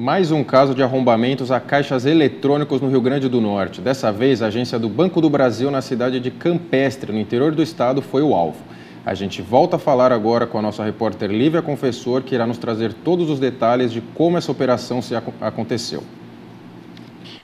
Mais um caso de arrombamentos a caixas eletrônicos no Rio Grande do Norte. Dessa vez, a agência do Banco do Brasil na cidade de Campestre, no interior do estado, foi o alvo. A gente volta a falar agora com a nossa repórter Lívia Confessor, que irá nos trazer todos os detalhes de como essa operação se aconteceu.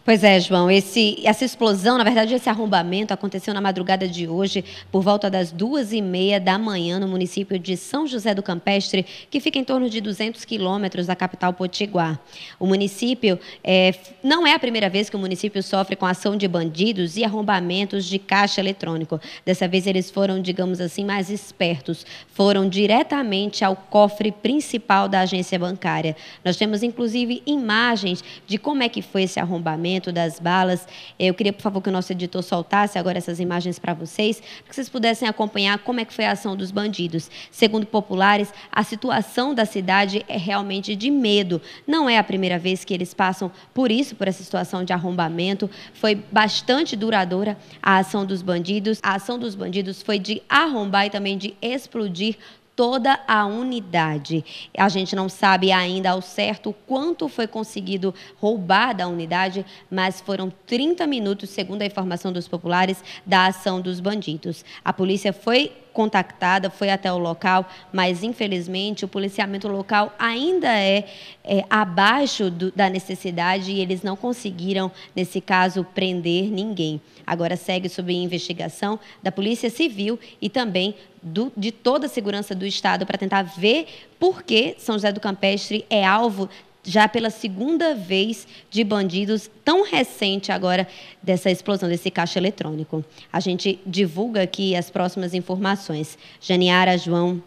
Pois é, João. Esse, essa explosão, na verdade, esse arrombamento aconteceu na madrugada de hoje, por volta das duas e meia da manhã, no município de São José do Campestre, que fica em torno de 200 quilômetros da capital potiguar. O município é, não é a primeira vez que o município sofre com ação de bandidos e arrombamentos de caixa eletrônico. Dessa vez eles foram, digamos assim, mais espertos. Foram diretamente ao cofre principal da agência bancária. Nós temos, inclusive, imagens de como é que foi esse arrombamento das balas. Eu queria, por favor, que o nosso editor soltasse agora essas imagens para vocês, para que vocês pudessem acompanhar como é que foi a ação dos bandidos. Segundo populares, a situação da cidade é realmente de medo. Não é a primeira vez que eles passam por isso, por essa situação de arrombamento. Foi bastante duradoura a ação dos bandidos. A ação dos bandidos foi de arrombar e também de explodir toda a unidade. A gente não sabe ainda ao certo quanto foi conseguido roubar da unidade, mas foram 30 minutos, segundo a informação dos populares, da ação dos bandidos. A polícia foi contactada, foi até o local, mas infelizmente o policiamento local ainda é, é abaixo do, da necessidade e eles não conseguiram, nesse caso, prender ninguém. Agora segue sob investigação da Polícia Civil e também do, de toda a segurança do Estado para tentar ver por que São José do Campestre é alvo já pela segunda vez de bandidos, tão recente agora dessa explosão desse caixa eletrônico. A gente divulga aqui as próximas informações. Janiara, João.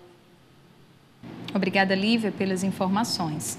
Obrigada, Lívia, pelas informações.